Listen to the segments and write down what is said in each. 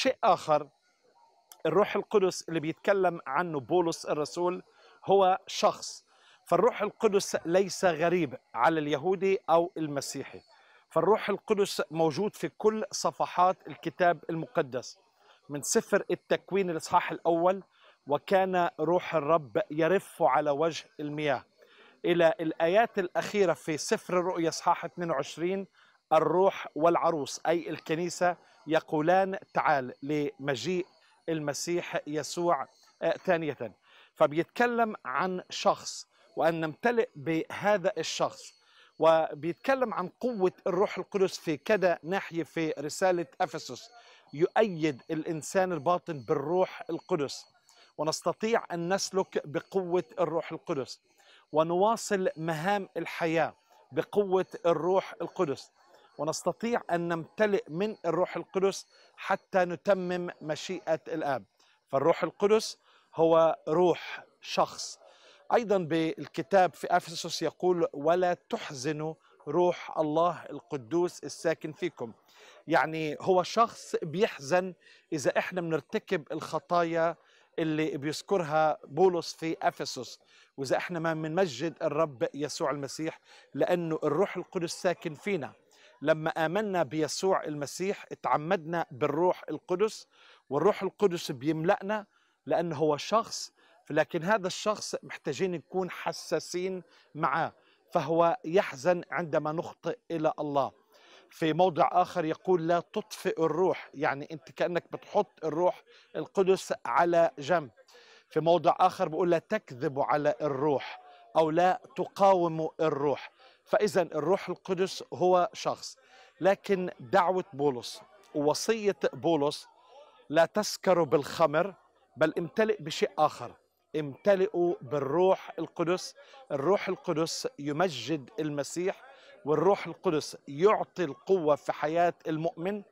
شيء آخر الروح القدس اللي بيتكلم عنه بولس الرسول هو شخص فالروح القدس ليس غريب على اليهودي أو المسيحي فالروح القدس موجود في كل صفحات الكتاب المقدس من سفر التكوين الإصحاح الأول وكان روح الرب يرف على وجه المياه إلى الآيات الأخيرة في سفر الرؤيا إصحاح 22 الروح والعروس أي الكنيسة يقولان تعال لمجيء المسيح يسوع آه، ثانية فبيتكلم عن شخص وأن نمتلئ بهذا الشخص وبيتكلم عن قوة الروح القدس في كذا ناحية في رسالة أفسس يؤيد الإنسان الباطن بالروح القدس ونستطيع أن نسلك بقوة الروح القدس ونواصل مهام الحياة بقوة الروح القدس ونستطيع أن نمتلئ من الروح القدس حتى نتمم مشيئة الآب فالروح القدس هو روح شخص أيضا بالكتاب في أفسس يقول ولا تحزنوا روح الله القدوس الساكن فيكم يعني هو شخص بيحزن إذا إحنا بنرتكب الخطايا اللي بيذكرها بولس في افسس واذا احنا ما بنمجد الرب يسوع المسيح لانه الروح القدس ساكن فينا لما آمنا بيسوع المسيح اتعمدنا بالروح القدس والروح القدس بيملأنا لأنه هو شخص لكن هذا الشخص محتاجين نكون حساسين معه فهو يحزن عندما نخطئ إلى الله في موضع آخر يقول لا تطفئ الروح يعني أنت كأنك بتحط الروح القدس على جنب في موضع آخر بيقول لا تكذبوا على الروح أو لا تقاوموا الروح فإذا الروح القدس هو شخص لكن دعوة بولس ووصية بولس لا تسكروا بالخمر بل امتلئ بشيء آخر امتلئوا بالروح القدس الروح القدس يمجد المسيح والروح القدس يعطي القوة في حياة المؤمن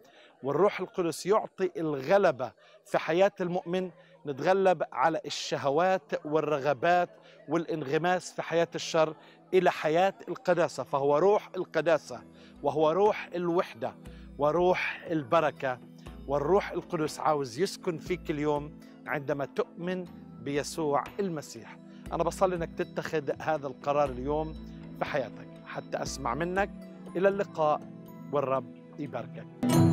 والروح القدس يعطي الغلبة في حياة المؤمن نتغلب على الشهوات والرغبات والانغماس في حياة الشر إلى حياة القداسة فهو روح القداسة وهو روح الوحدة وروح البركة والروح القدس عاوز يسكن فيك اليوم عندما تؤمن بيسوع المسيح أنا بصلي أنك تتخذ هذا القرار اليوم في حياتك حتى أسمع منك إلى اللقاء والرب يباركك